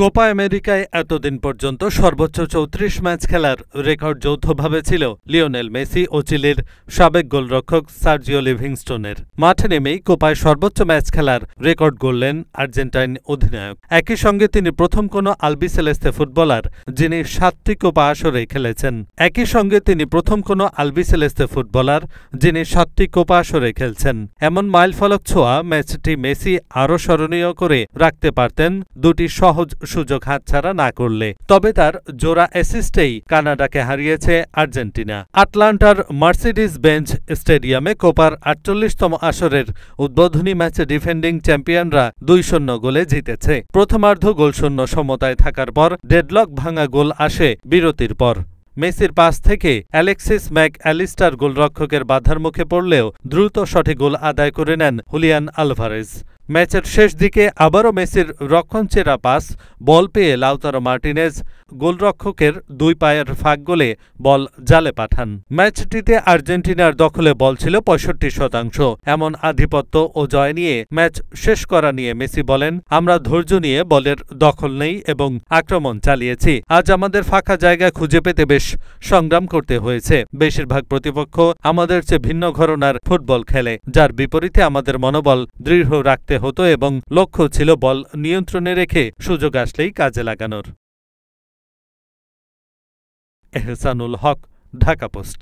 Copa আমেরিকায় এতদিন পর্যন্ত সর্বোচ্চ চৌত্রিশ ম্যাচ খেলার রেকর্ড যৌথভাবে ছিল লিওনেল মেসি ও চিলির সাবেক গোলরক্ষক সার্জিও লিভিংস্টোনের মাঠে নেমেই কোপায় সর্বোচ্চ ম্যাচ খেলার রেকর্ড গড়লেন আর্জেন্টাইন অধিনায়ক একই সঙ্গে তিনি প্রথম কোনো আলবিসেলেস্তে ফুটবলার যিনি সাতটি কোপা আসরে খেলেছেন একই সঙ্গে তিনি প্রথম কোনো আলবিসেলেস্তে ফুটবলার যিনি সাতটি কোপা আসরে খেলছেন এমন মাইলফলক ছোঁয়া ম্যাচটি মেসি আরও স্মরণীয় করে রাখতে পারতেন দুটি সহজ সুযোগ হাতছাড়া না করলে তবে তার জোড়া অ্যাসিস্টেই কানাডাকে হারিয়েছে আর্জেন্টিনা আটলান্টার মার্সিডিস বেঞ্চ স্টেডিয়ামে কোপার আটচল্লিশতম আসরের উদ্বোধনী ম্যাচে ডিফেন্ডিং চ্যাম্পিয়নরা দুই শূন্য গোলে জিতেছে প্রথমার্ধ গোলশূন্য সমতায় থাকার পর ডেডলক ভাঙা গোল আসে বিরতির পর মেসির পাস থেকে অ্যালেক্সিস ম্যাক অ্যালিস্টার গোলরক্ষকের বাধার মুখে পড়লেও দ্রুত সঠিক গোল আদায় করে নেন হুলিয়ান আলভারেজ ম্যাচের শেষ দিকে আবারও মেসির রক্ষণ চেরা পাস বল পেয়ে লাউতারো মার্টিনেজ গোলরক্ষকের দুই পায়ের ফাঁক গোলে বল জালে পাঠান ম্যাচটিতে আর্জেন্টিনার দখলে বল ছিল পঁয়ষট্টি শতাংশ এমন আধিপত্য ও জয় নিয়ে ম্যাচ শেষ করা নিয়ে মেসি বলেন আমরা ধৈর্য নিয়ে বলের দখল নেই এবং আক্রমণ চালিয়েছি আজ আমাদের ফাঁকা জায়গা খুঁজে পেতে বেশ সংগ্রাম করতে হয়েছে বেশিরভাগ প্রতিপক্ষ আমাদের চেয়ে ভিন্ন ঘরনার ফুটবল খেলে যার বিপরীতে আমাদের মনোবল দৃঢ় রাখতে করতে হতো এবং লক্ষ্য ছিল বল নিয়ন্ত্রণে রেখে সুযোগ আসলেই কাজে লাগানোর এহসানুল হক ঢাকা পোস্ট